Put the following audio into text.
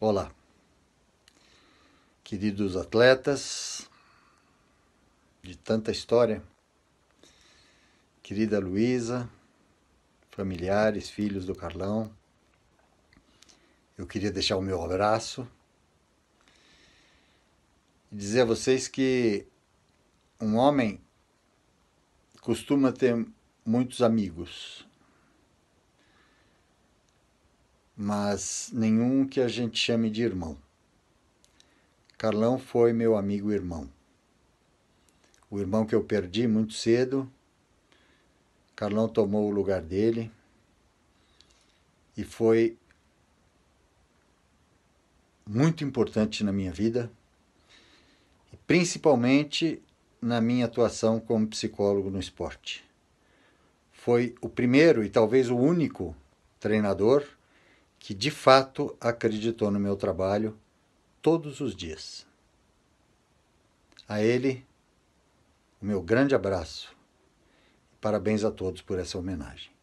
Olá, queridos atletas de tanta história, querida Luísa, familiares, filhos do Carlão, eu queria deixar o meu abraço e dizer a vocês que um homem costuma ter muitos amigos, mas nenhum que a gente chame de irmão. Carlão foi meu amigo irmão. O irmão que eu perdi muito cedo, Carlão tomou o lugar dele e foi muito importante na minha vida, principalmente na minha atuação como psicólogo no esporte. Foi o primeiro e talvez o único treinador que de fato acreditou no meu trabalho todos os dias. A ele, o meu grande abraço. Parabéns a todos por essa homenagem.